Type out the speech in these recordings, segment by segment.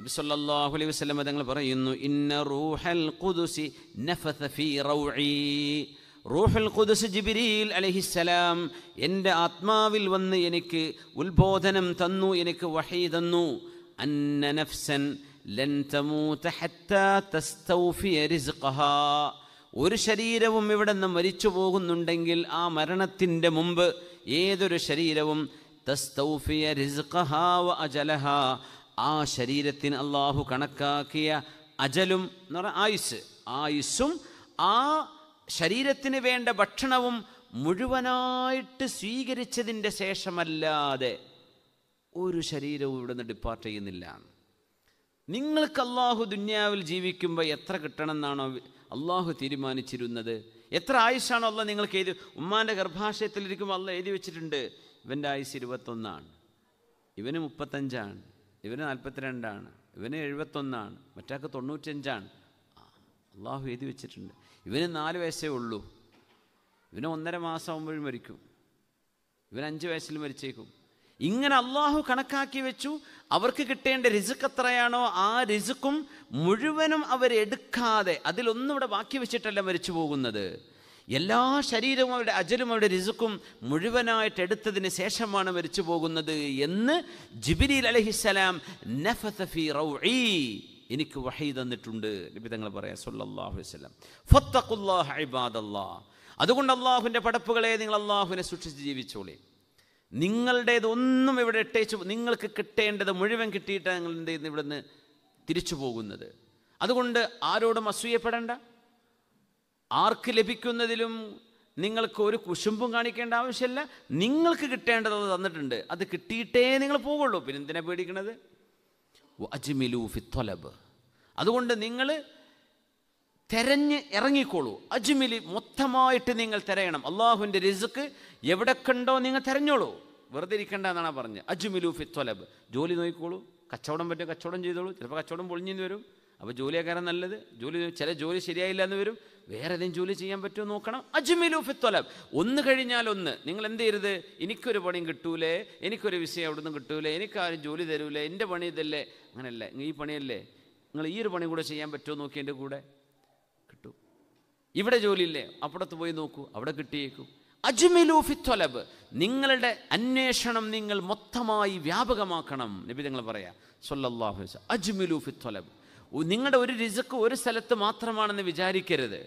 നബി സല്ലല്ലാഹു അലൈഹി വസല്ലം തങ്ങൾ പറയുന്നു ഇന്ന റൂഹൽ ഖുദുസി നഫത ഫീ റൗഇ റൂഹുൽ ഖുദസ് ജിബിരിയിൽ അലഹിസ്സലാം എൻ്റെ ആത്മാവിൽ വന്ന് എനിക്ക് ഉത്ബോധനം തന്നു എനിക്ക് വഹി തന്നു അന്ന നഫ്സൻ ലൻ തമൂത ഹത്താ തസ്തൗഫിയ റിസ്ഖഹാ ഒരു ശരീരവും ഇവിടെ നിന്ന് മരിച്ചു പോകുന്നുണ്ടെങ്കിൽ ആ മരണത്തിൻ്റെ മുമ്പ് ഏതൊരു ശരീരവും തസ്തൗഫിയ റിസ്ഖഹാ വ അജലഹാ ആ ശരീരത്തിന് അള്ളാഹു കണക്കാക്കിയ അജലും എന്ന് പറഞ്ഞാൽ ആയുസ് ആയുസ്സും ആ ശരീരത്തിന് വേണ്ട ഭക്ഷണവും മുഴുവനായിട്ട് സ്വീകരിച്ചതിൻ്റെ ശേഷമല്ലാതെ ഒരു ശരീരവും ഇവിടെ നിന്ന് ഡിപ്പാർട്ട് ചെയ്യുന്നില്ല നിങ്ങൾക്ക് അള്ളാഹു ദുന്യാവിൽ ജീവിക്കുമ്പോൾ എത്ര കിട്ടണമെന്നാണോ അള്ളാഹു തീരുമാനിച്ചിരുന്നത് എത്ര ആയുഷാണോ അല്ല നിങ്ങൾക്ക് എഴുതി ഉമ്മാൻ്റെ ഗർഭാശയത്തിലിരിക്കുമ്പോൾ അല്ല എഴുതി വെച്ചിട്ടുണ്ട് ഇവൻ്റെ ആയുസ് ഇരുപത്തൊന്നാണ് ഇവന് മുപ്പത്തഞ്ചാണ് ഇവന് നാൽപ്പത്തിരണ്ടാണ് ഇവന് എഴുപത്തൊന്നാണ് മറ്റാൾക്ക് തൊണ്ണൂറ്റഞ്ചാണ് അള്ളാഹു എഴുതി വെച്ചിട്ടുണ്ട് ഇവന് നാല് വയസ്സേ ഉള്ളൂ ഇവന് ഒന്നര മാസം മരിക്കും ഇവൻ അഞ്ച് വയസ്സിൽ മരിച്ചേക്കും ഇങ്ങനെ അള്ളാഹു കണക്കാക്കി വെച്ചു അവർക്ക് കിട്ടേണ്ട രിസുക്ക് എത്രയാണോ ആ രിസുക്കും മുഴുവനും അവരെടുക്കാതെ അതിലൊന്നും ഇവിടെ ബാക്കി വെച്ചിട്ടല്ല മരിച്ചു പോകുന്നത് എല്ലാ ശരീരവും അവരുടെ അജലും അവരുടെ രിസുക്കും മുഴുവനായിട്ട് എടുത്തതിന് ശേഷമാണ് മരിച്ചു പോകുന്നത് എന്ന് ജിബിരിൽ അലഹിസ്സലാം റൗഈ എനിക്ക് വഹി തന്നിട്ടുണ്ട് ലഭിതങ്ങൾ പറയാം ഇബാദല്ലാ അതുകൊണ്ട് അള്ളാഹുവിൻ്റെ പടപ്പുകളെ നിങ്ങൾ അള്ളാഹുവിനെ സൂക്ഷിച്ച് ജീവിച്ചോളി നിങ്ങളുടേതൊന്നും ഇവിടെ ഇട്ടേച്ചു നിങ്ങൾക്ക് കിട്ടേണ്ടത് മുഴുവൻ കിട്ടിയിട്ടാണ് നിങ്ങൾ എന്ത് ചെയ്യുന്നത് ഇവിടുന്ന് തിരിച്ചു പോകുന്നത് അതുകൊണ്ട് ആരോടും അസൂയപ്പെടേണ്ട ആർക്ക് ലഭിക്കുന്നതിലും നിങ്ങൾക്ക് ഒരു കുശുമ്പും കാണിക്കേണ്ട ആവശ്യമില്ല നിങ്ങൾക്ക് കിട്ടേണ്ടത് അത് തന്നിട്ടുണ്ട് അത് കിട്ടിയിട്ടേ നിങ്ങൾ പോകുള്ളൂ പിന്നെ എന്തിനാ പേടിക്കണത് അജ്മിലു ഫിത്തൊലബ് അതുകൊണ്ട് നിങ്ങൾ തിരഞ്ഞ് ഇറങ്ങിക്കോളൂ അജ്മിലി മൊത്തമായിട്ട് നിങ്ങൾ തിരയണം അള്ളാഹുവിൻ്റെ റിസുക്ക് എവിടെ കണ്ടോ നിങ്ങൾ തിരഞ്ഞോളൂ വെറുതെ ഇരിക്കേണ്ട എന്നാണ് പറഞ്ഞത് അജ്മിലു ഫിത്തൊലബ് ജോലി നോക്കിക്കോളൂ കച്ചവടം പറ്റും കച്ചവടം ചെയ്തോളൂ ചിലപ്പോൾ കച്ചവടം പൊളിഞ്ഞു വരും അപ്പോൾ ജോലിയാക്കാരൻ നല്ലത് ജോലി ചില ജോലി ശരിയായില്ല എന്ന് വരും വേറെ ഏതെങ്കിലും ജോലി ചെയ്യാൻ പറ്റുമോ നോക്കണം അജ്മിലു ഫിത്വലബ് ഒന്ന് കഴിഞ്ഞാൽ ഒന്ന് നിങ്ങൾ എന്ത് ചെയ്യരുത് എനിക്കൊരു പണിയും കിട്ടൂലേ എനിക്കൊരു വിഷയം അവിടെ നിന്ന് കിട്ടൂലേ എനിക്കാരും ജോലി തരൂലേ എൻ്റെ പണി ഇതല്ലേ അങ്ങനെയല്ലേ ഈ പണിയല്ലേ നിങ്ങൾ ഈ ഒരു പണി കൂടെ ചെയ്യാൻ പറ്റുമോ നോക്കി എൻ്റെ കൂടെ കിട്ടൂ ഇവിടെ ജോലിയില്ലേ അപ്പുറത്ത് പോയി നോക്കൂ അവിടെ കിട്ടിയേക്കൂ അജ്മിലു ഫിത്വലബ് നിങ്ങളുടെ അന്വേഷണം നിങ്ങൾ മൊത്തമായി വ്യാപകമാക്കണം നബി നിങ്ങൾ പറയാം സൊല്ലാഹു അജ്മിലു ഫിത്വലബ് നിങ്ങളുടെ ഒരു രിസക്ക് ഒരു സ്ഥലത്ത് മാത്രമാണെന്ന് വിചാരിക്കരുത്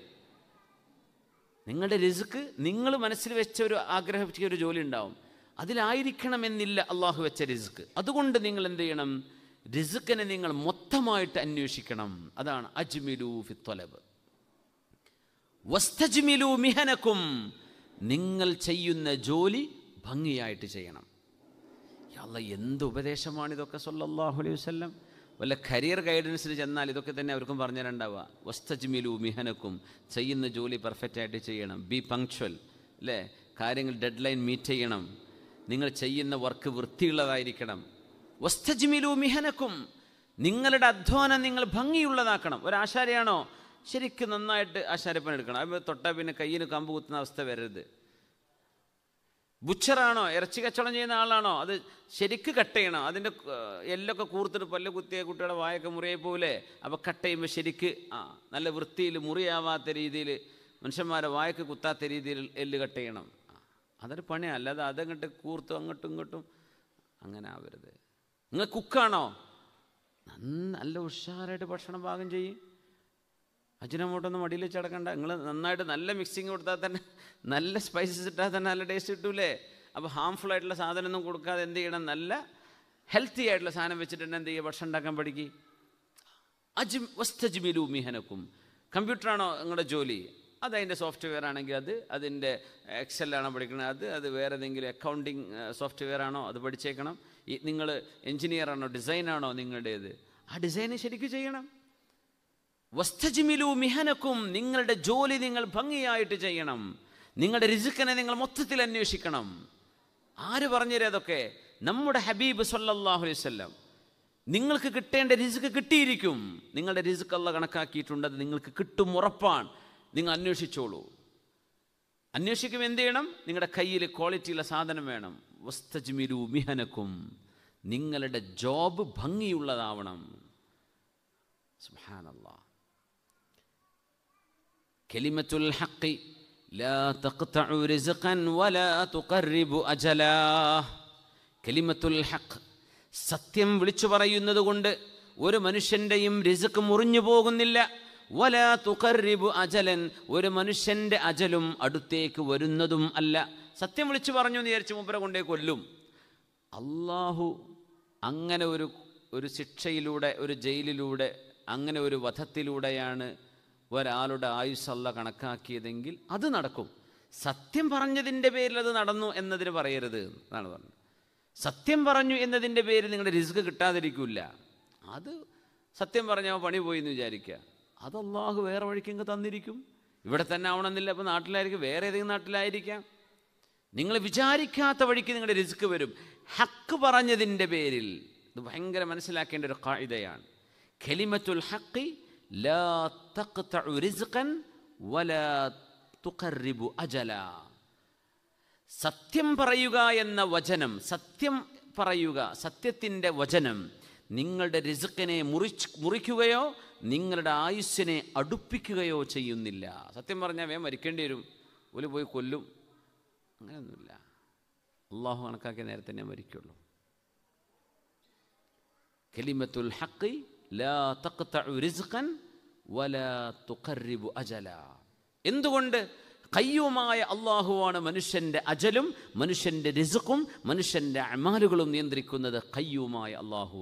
നിങ്ങളുടെ റിസ്ക് നിങ്ങൾ മനസ്സിൽ വെച്ച ഒരു ആഗ്രഹിച്ച ഒരു ജോലി ഉണ്ടാവും അതിലായിരിക്കണമെന്നില്ല അള്ളാഹു വെച്ച റിസ്ക് അതുകൊണ്ട് നിങ്ങൾ എന്ത് ചെയ്യണം റിസ്ക്കിനെ നിങ്ങൾ മൊത്തമായിട്ട് അന്വേഷിക്കണം അതാണ് അജ്മിലു ഫിത്വലബ് വസ്തജ്മിലു മിഹനക്കും നിങ്ങൾ ചെയ്യുന്ന ജോലി ഭംഗിയായിട്ട് ചെയ്യണം അല്ല എന്ത് ഉപദേശമാണിതൊക്കെ സൊല്ലാഹു അലൈഹി വല്ല കരിയർ ഗൈഡൻസിൽ ചെന്നാൽ ഇതൊക്കെ തന്നെ അവർക്കും പറഞ്ഞു തരണ്ടാവുക വസ്തജ്മിലു മിഹനക്കും ചെയ്യുന്ന ജോലി പെർഫെക്റ്റ് ആയിട്ട് ചെയ്യണം ബി പങ്ക്ച്വൽ അല്ലേ കാര്യങ്ങൾ ഡെഡ് ലൈൻ മീറ്റ് ചെയ്യണം നിങ്ങൾ ചെയ്യുന്ന വർക്ക് വൃത്തിയുള്ളതായിരിക്കണം വസ്തജ്മിലു മിഹനക്കും നിങ്ങളുടെ അധ്വാനം നിങ്ങൾ ഭംഗിയുള്ളതാക്കണം ഒരാശാരയാണോ ശരിക്കും നന്നായിട്ട് ആശാരപ്പനെടുക്കണം അത് തൊട്ടാൽ പിന്നെ കയ്യിൽ കമ്പ് കുത്തുന്ന അവസ്ഥ വരരുത് ബുച്ചറാണോ ഇറച്ചി കച്ചവടം ചെയ്യുന്ന ആളാണോ അത് ശരിക്ക് കട്ട് ചെയ്യണം അതിൻ്റെ എല്ലൊക്കെ കൂർത്തിട്ട് പല്ല് കുത്തിയ കുട്ടിയുടെ വായൊക്കെ മുറിയെ പോലെ അപ്പോൾ കട്ട് ചെയ്യുമ്പോൾ ശരിക്ക് ആ നല്ല വൃത്തിയിൽ മുറിയാവാത്ത രീതിയിൽ മനുഷ്യന്മാരെ വായൊക്കെ കുത്താത്ത രീതിയിൽ എല്ല് കട്ട് ചെയ്യണം അതൊരു പണിയാണ് അല്ലാതെ അതങ്ങോട്ട് കൂർത്തും അങ്ങോട്ടും ഇങ്ങോട്ടും അങ്ങനെ ആവരുത് നിങ്ങൾ കുക്കാണോ നല്ല ഉഷാറായിട്ട് ഭക്ഷണം പാകം ചെയ്യും അജിനമോട്ടൊന്നും മടിയിൽ വെച്ച് അടക്കണ്ട നിങ്ങൾ നന്നായിട്ട് നല്ല മിക്സിങ് കൊടുത്താൽ തന്നെ നല്ല സ്പൈസസ് ഇട്ടാൽ തന്നെ നല്ല ടേസ്റ്റ് കിട്ടൂലേ അപ്പോൾ ഹാംഫുൾ ആയിട്ടുള്ള സാധനമൊന്നും കൊടുക്കാതെ എന്ത് ചെയ്യണം നല്ല ഹെൽത്തി ആയിട്ടുള്ള സാധനം വെച്ചിട്ട് എന്ത് ചെയ്യുക ഭക്ഷണം ഉണ്ടാക്കാൻ പഠിക്കുക അജി വസ്തജ്മിലു മിഹനക്കും കമ്പ്യൂട്ടറാണോ നിങ്ങളുടെ ജോലി അതതിൻ്റെ സോഫ്റ്റ്വെയർ ആണെങ്കിൽ അത് അതിൻ്റെ എക്സെല്ലാണോ പഠിക്കുന്നത് അത് അത് വേറെ ഏതെങ്കിലും അക്കൗണ്ടിങ് സോഫ്റ്റ്വെയർ ആണോ അത് പഠിച്ചേക്കണം ഈ നിങ്ങൾ എഞ്ചിനീയറാണോ ഡിസൈനാണോ നിങ്ങളുടേത് ആ ഡിസൈന് ശരിക്കും ചെയ്യണം വസ്തജ്മിലു മിഹനക്കും നിങ്ങളുടെ ജോലി നിങ്ങൾ ഭംഗിയായിട്ട് ചെയ്യണം നിങ്ങളുടെ രുചിക്കനെ നിങ്ങൾ മൊത്തത്തിൽ അന്വേഷിക്കണം ആര് പറഞ്ഞുതരും അതൊക്കെ നമ്മുടെ ഹബീബ് സല്ലാഹു അലൈവല്ലം നിങ്ങൾക്ക് കിട്ടേണ്ട രിസുക്ക് കിട്ടിയിരിക്കും നിങ്ങളുടെ രിസുക്ക് കണക്കാക്കിയിട്ടുണ്ട് അത് നിങ്ങൾക്ക് കിട്ടും ഉറപ്പാണ് നിങ്ങൾ അന്വേഷിച്ചോളൂ അന്വേഷിക്കുമ്പോൾ എന്ത് ചെയ്യണം നിങ്ങളുടെ കയ്യിൽ ക്വാളിറ്റിയുള്ള സാധനം വേണം വസ്തജ്മിലു മിഹനക്കും നിങ്ങളുടെ ജോബ് ഭംഗിയുള്ളതാവണം സുഹാനല്ലാ കെലിമത്തുൽ ഹക്കി കെലിമത്തുൽ ഹക്ക് സത്യം വിളിച്ചു പറയുന്നത് കൊണ്ട് ഒരു മനുഷ്യൻ്റെയും രിസുക്ക് മുറിഞ്ഞു പോകുന്നില്ല വല തുഖറിബു അജലൻ ഒരു മനുഷ്യൻ്റെ അജലും അടുത്തേക്ക് വരുന്നതും അല്ല സത്യം വിളിച്ചു പറഞ്ഞു എന്ന് വിചാരിച്ച് മൂപ്പരെ കൊണ്ടേ കൊല്ലും അള്ളാഹു അങ്ങനെ ഒരു ഒരു ശിക്ഷയിലൂടെ ഒരു ജയിലിലൂടെ അങ്ങനെ ഒരു വധത്തിലൂടെയാണ് ഒരാളുടെ ആയുസ് കണക്കാക്കിയതെങ്കിൽ അത് നടക്കും സത്യം പറഞ്ഞതിൻ്റെ പേരിൽ അത് നടന്നു എന്നതിന് പറയരുത് എന്നാണ് പറഞ്ഞത് സത്യം പറഞ്ഞു എന്നതിൻ്റെ പേരിൽ നിങ്ങളുടെ റിസ്ക് കിട്ടാതിരിക്കില്ല അത് സത്യം പറഞ്ഞാൽ പണി പോയി എന്ന് വിചാരിക്കുക അത് അള്ളാഹു വേറെ വഴിക്കെങ്കിൽ തന്നിരിക്കും ഇവിടെ തന്നെ ആവണമെന്നില്ല അപ്പോൾ നാട്ടിലായിരിക്കും വേറെ ഏതെങ്കിലും നാട്ടിലായിരിക്കാം നിങ്ങൾ വിചാരിക്കാത്ത വഴിക്ക് നിങ്ങളുടെ റിസ്ക് വരും ഹക്ക് പറഞ്ഞതിൻ്റെ പേരിൽ ഇത് ഭയങ്കര മനസ്സിലാക്കേണ്ട ഒരു കായിതയാണ് ഖലിമത്തുൽ ഹക്കി ലാ തഖ്തഉ റിസ്ഖൻ വലാ തുഖറിബു അജല സത്യം പറയുക എന്ന വചനം സത്യം പറയുക സത്യത്തിൻ്റെ വചനം നിങ്ങളുടെ റിസുക്കിനെ മുറിച്ച് മുറിക്കുകയോ നിങ്ങളുടെ ആയുസ്സിനെ അടുപ്പിക്കുകയോ ചെയ്യുന്നില്ല സത്യം പറഞ്ഞാൽ വേ മരിക്കേണ്ടി വരും ഒരു പോയി കൊല്ലും അങ്ങനെയൊന്നുമില്ല അള്ളാഹു കണക്കാക്കിയ നേരത്തെ തന്നെ മരിക്കുള്ളൂ കലിമത്തുൽ ഹക്കി ലാ എന്തുകൊണ്ട് കയ്യുമായ അള്ളാഹുവാണ് മനുഷ്യന്റെ അജലും മനുഷ്യന്റെ റിസുക്കും മനുഷ്യന്റെ അമാലുകളും നിയന്ത്രിക്കുന്നത് കയ്യുമായ അള്ളാഹു